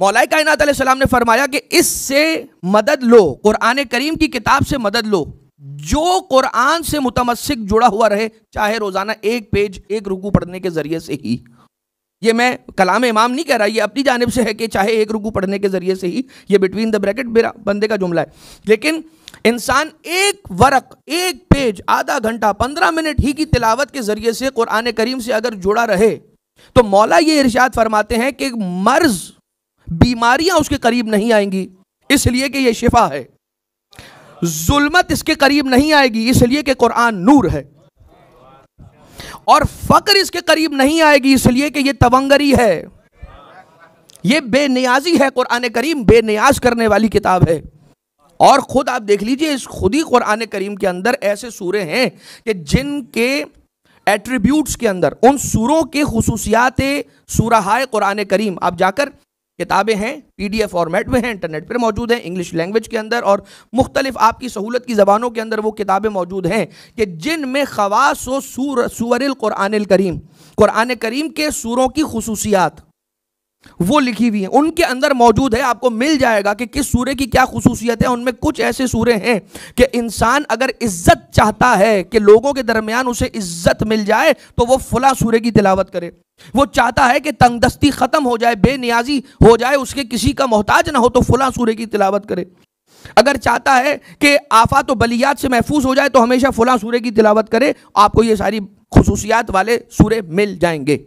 मौलाई कायनात ने फरमाया कि इससे मदद लो कुरान करीम की किताब से मदद लो जो कुरान से मुतमसिक जुड़ा हुआ रहे चाहे रोज़ाना एक पेज एक रुकू पढ़ने के ज़रिए से ही ये मैं कलाम इमाम नहीं कह रहा ये अपनी जानब से है कि चाहे एक रुकू पढ़ने के ज़रिए से ही ये बिटवीन द ब्रैकेट मेरा बंदे का जुमला है लेकिन इंसान एक वरक एक पेज आधा घंटा पंद्रह मिनट ही की तिलावत के ज़रिए से कुरान करीम से अगर जुड़ा रहे तो मौला ये इर्शाद फरमाते हैं कि मर्ज़ बीमारियां उसके करीब नहीं आएंगी इसलिए कि यह शिफा है जुलमत इसके करीब नहीं आएगी इसलिए कि कुरान नूर है और फकर इसके करीब नहीं आएगी इसलिए कि यह तवंगरी है यह बेनियाजी है कुरान करीम बेनियाज करने वाली किताब है और ख़ुद आप देख लीजिए इस खुद ही कुरान करीम के अंदर ऐसे सूरे हैं कि जिनके एट्रीब्यूट्स के अंदर उन सूरों के खसूसियात सूरहाय कुरान करीम आप जाकर किताबें हैं पीडीएफ फॉर्मेट में हैं इंटरनेट पर मौजूद हैं इंग्लिश लैंग्वेज के अंदर और मुख्तलिफ आपकी सहूलत की ज़बानों के अंदर वो किताबें मौजूद हैं कि जिन में खवास सूर सूर कुरान करीम कुरान करीम के सूरों की खसूसियात वो लिखी हुई है उनके अंदर मौजूद है आपको मिल जाएगा कि किस सूर्य की क्या खसूसियत है उनमें कुछ ऐसे सूर्य हैं कि इंसान अगर इज्जत चाहता है कि लोगों के दरमियान उसे इज्जत मिल जाए तो वो फुला सूर्य की तिलावत करे वो चाहता है कि तंगदस्ती ख़त्म हो जाए बेनियाजी हो जाए उसके किसी का मोहताज ना हो तो फुला सूर्य की तिलावत करे अगर चाहता है कि आफात तो बलियात से महफूज हो जाए तो हमेशा फुला सूर्य की तिलावत करे आपको ये सारी खसूसियात वाले सूर्य मिल जाएंगे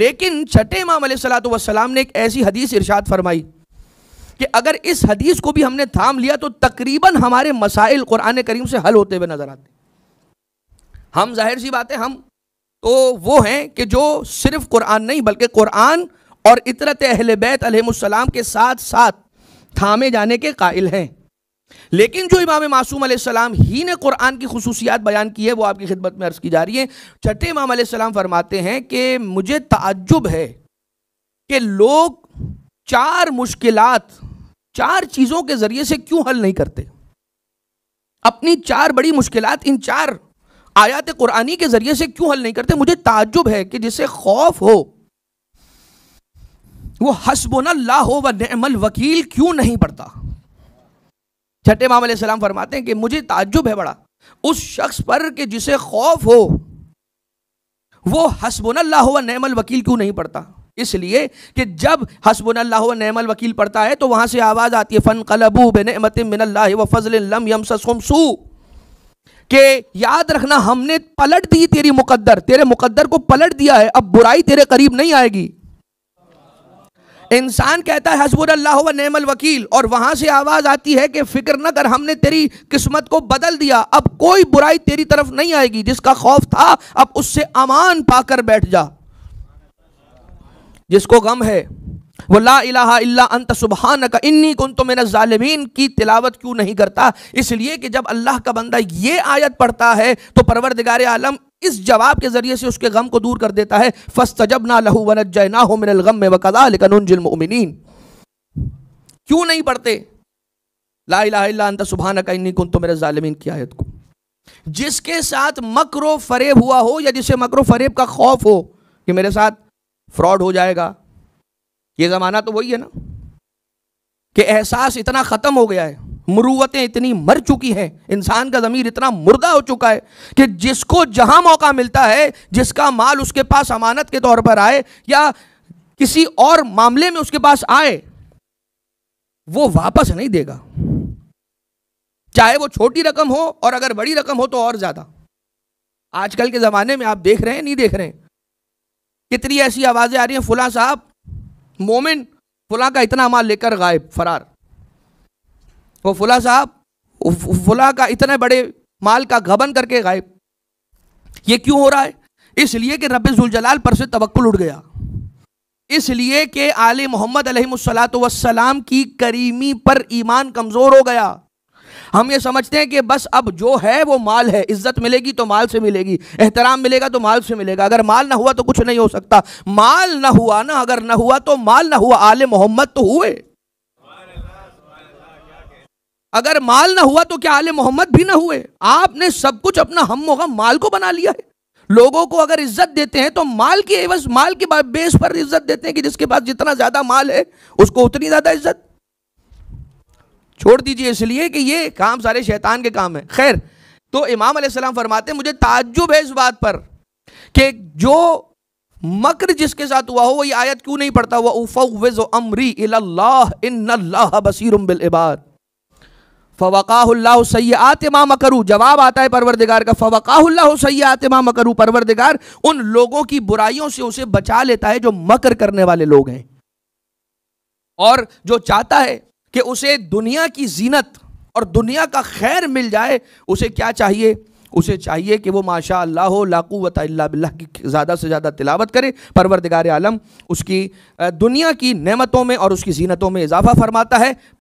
लेकिन छठे इमाम सलातम ने एक ऐसी हदीस इरशाद फरमाई कि अगर इस हदीस को भी हमने थाम लिया तो तकरीबन हमारे मसाइल कुरान करीम से हल होते हुए नज़र आते हम जाहिर सी बात है हम तो वो हैं कि जो सिर्फ कुरान नहीं बल्कि कुरान और इतरत अहल बैत के साथ साथ थामे जाने के कायल हैं लेकिन जो इमाम मासूम सलाम ही ने कुरान की खसूसियात बयान की है वो आपकी खिदमत में अर्ज़ की जा रही है छठे इमाम सलाम फरमाते हैं कि मुझे ताज्जुब है कि लोग चार मुश्किलात चार चीज़ों के ज़रिए से क्यों हल नहीं करते अपनी चार बड़ी मुश्किलात इन चार आयात कुरानी के ज़रिए से क्यों हल नहीं करते मुझे ताज्जुब है कि जिसे खौफ हो वो हसबोन ला हो व नमल वकील क्यों नहीं पड़ता छठे माम सलाम फरमाते हैं कि मुझे ताजुब है बड़ा उस शख्स पर कि जिसे खौफ हो वो हसबुल्ला अल्लाह नमल वकील क्यों नहीं पढ़ता इसलिए कि जब हसबुल्ला व नमल वकील पढ़ता है तो वहां से आवाज़ आती है फ़न कलबू बनमत मिनल्ला वजल के याद रखना हमने पलट दी तेरी मुकद्दर तेरे मुकद्दर को पलट दिया है अब बुराई तेरे करीब नहीं आएगी इंसान कहता है हसबुर अल्लाह व नमल वकील और वहाँ से आवाज़ आती है कि फ़िक्र न कर हमने तेरी किस्मत को बदल दिया अब कोई बुराई तेरी तरफ नहीं आएगी जिसका खौफ था अब उससे अमान पाकर बैठ जा जिसको गम है वो ला इलाहा इल्ला अंत सुबहान का इन्नी कन तो मेरा ालमीन की तिलावत क्यों नहीं करता इसलिए कि जब अल्लाह का बंदा ये आयत पढ़ता है तो परवरदिगार आलम इस जवाब के ज़रिए से उसके गम को दूर कर देता है फस्त जब ना लहू वन जय ना हो मेरे गम में वकदा लेकिन उन जिल उमिन क्यों नहीं पढ़ते ला सुबह न का इन्हीं कुन तो मेरे ालमीन की आयत को जिसके साथ मकरो फरेब हुआ हो या जिसे मकरो फरेब का खौफ हो कि मेरे साथ फ्रॉड हो जाएगा ये ज़माना तो वही है ना कि एहसास इतना ख़त्म हो गया है मुरुवतें इतनी मर चुकी हैं इंसान का ज़मीर इतना मुर्दा हो चुका है कि जिसको जहां मौका मिलता है जिसका माल उसके पास अमानत के तौर पर आए या किसी और मामले में उसके पास आए वो वापस नहीं देगा चाहे वो छोटी रकम हो और अगर बड़ी रकम हो तो और ज़्यादा आजकल के ज़माने में आप देख रहे हैं नहीं देख रहे हैं कितनी ऐसी आवाज़ें आ रही हैं फुला साहब मोमिन फुला का इतना माल लेकर गायब फरार वो फुला साहब फुला का इतने बड़े माल का गबन करके गायब ये क्यों हो रहा है इसलिए कि रबाल पर से तवक्ल उड़ गया इसलिए कि आल मोहम्मद वसलाम की करीमी पर ईमान कमज़ोर हो गया हम ये समझते हैं कि बस अब जो है वो माल है इज्जत मिलेगी तो माल से मिलेगी एहतराम मिलेगा तो माल से मिलेगा अगर माल ना हुआ तो कुछ नहीं हो सकता माल ना हुआ ना अगर ना हुआ तो माल ना हुआ आल मोहम्मद तो हुए अगर माल ना हुआ तो क्या आले मोहम्मद भी ना हुए आपने सब कुछ अपना हम मोहम माल को बना लिया है लोगों को अगर इज्जत देते हैं तो माल की एवज माल के बेस पर इज्जत देते हैं कि जिसके पास जितना ज्यादा माल है उसको उतनी ज्यादा इज्जत छोड़ दीजिए इसलिए कि ये काम सारे शैतान के काम है खैर तो इमाम सलाम फरमाते मुझे ताज्जुब है इस बात पर कि जो मकर जिसके साथ हुआ हो वो ये आयत क्यों नहीं पड़ता हुआ उफ़ अमरी बसीरुम बिल इबाद फ़वाक़ाल्ला सयात आतमा मकरू जवाब आता है परवरदिगार का फ़वाक़ाल्ला सयात आतमा मकरू परवरदिगार उन लोगों की बुराइयों से उसे बचा लेता है जो मकर करने वाले लोग हैं और जो चाहता है कि उसे दुनिया की जीनत और दुनिया का खैर मिल जाए उसे क्या चाहिए उसे चाहिए कि वो माशा अल्लाह हो लाकूवत बिल्ला की ज़्यादा से ज़्यादा तिलावत करे परवरदिगार आलम उसकी दुनिया की नेमतों में और उसकी जीनतों में इजाफा फरमाता है